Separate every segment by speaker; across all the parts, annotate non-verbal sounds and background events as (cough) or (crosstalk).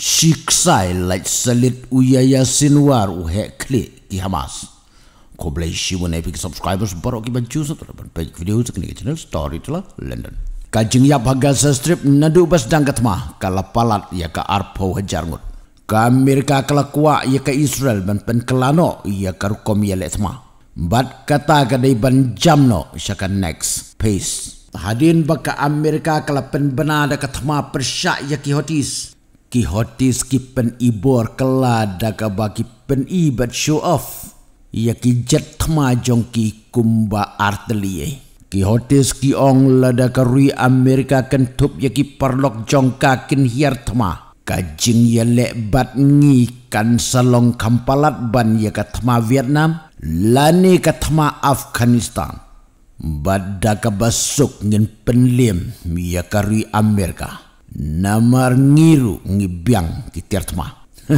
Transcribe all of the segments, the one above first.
Speaker 1: siksai lai selit uyaya sinwar uhe klik ki hamas ko blai shibun epic subscribers baro ki baju satu lapan page video sekni channel story to london kajing ya bhaga strip nadu bas dang katma kala palat ya ka arpo hajar ngut ka amerika kala kwa ya ka israel ban pen kelano ya ka rukom ya letma bat kata ka dei ban jamno syaka next peace hadin baka amerika kala pen bena da katma persyak ya ki hotis ki hotis ki pen ibor kela daga bagi pen ibat show off. Ia ki jet thma jong ki kumba artelie. Ki hotis ki ong lada karui Amerika ken tup ya ki perlok jong ka kin hiar thma. Kajing ya lek bat ngi kan salong kampalat ban ya ka thma Vietnam. Lani ka thma Afghanistan. Bad daga basuk ngin penlim ya karui Amerika. Amerika na marngiru ngi biang ki tertma (laughs)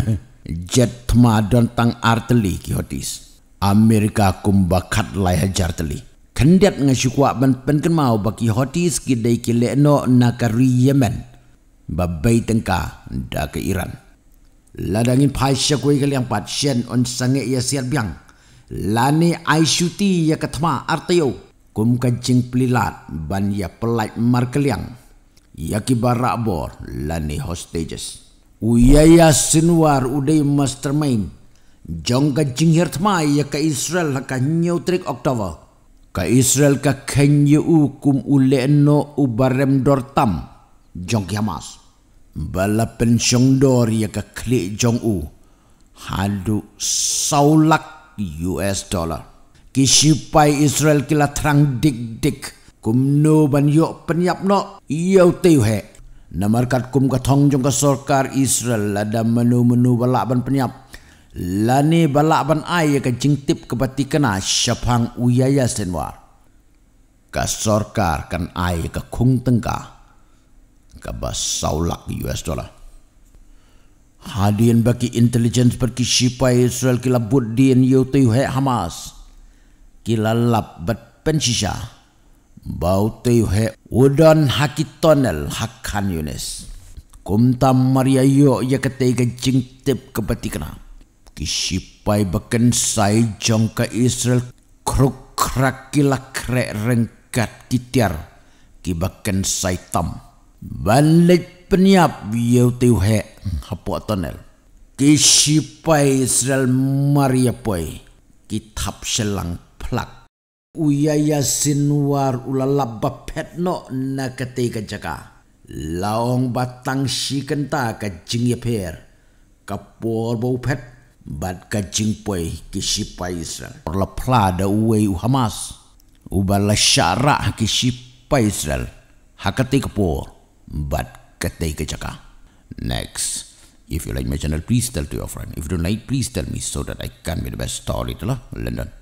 Speaker 1: jet tma don tang artli ki hotis amerika kum bakat lai hajar tli kendet nga syukwa ban pen ken mau baki hotis ki dai ki leno na kari yemen babai tengka da ke iran ladangin pai syakwe ke liang pat sian on sange ya siat biang lani ai syuti ya ketma artio kum kancing pelilat ban ya pelat markeliang Yaki barak bor lani hostages. Uyaya sinuar udai mastermind. Jong ka jinghir tmai ya ka Israel ka nyau trik Oktober. Ka Israel ka kenyu u kum ule no u barem dortam. Jong yamas. Bala pensyong dor ya ka klik jong u. Halu saulak US dollar. Kisipai Israel kila terang dik-dik kum no ban yo penyap no iyo teu he na markat kum ka thong jong ka sarkar israel la da menu menu bala ban penyap la ni bala ban ai ka jing tip ke pati kena syapang uyaya senwa ka sarkar kan ai ka khung tengka ka ba saulak us dollar Hadian bagi intelligence bagi sipai Israel kila buddin yutuh hai Hamas. Kila lap bat pensisha bautei he udon hakitonel hakhan yunes kumtam maria yo ya ketei ke jingtip ke batikna kisipai beken sai jong ke israel kruk krakila krek rengkat titiar ki beken sai tam balik peniap yautei he hapo tonel kisipai israel maria poi kitab selang plak uyaya sinuar ula labba petno na kate jaka. Laong batang si kenta ka jing yapir. Kapor bau pet bat ka jing poy kisi paisa. Orla plada uwey u hamas. Ubala syara kisi paisa. Hakati kapor bat kate jaka. Next. If you like my channel, please tell to your friend. If you don't like, please tell me so that I can be the best storyteller. London.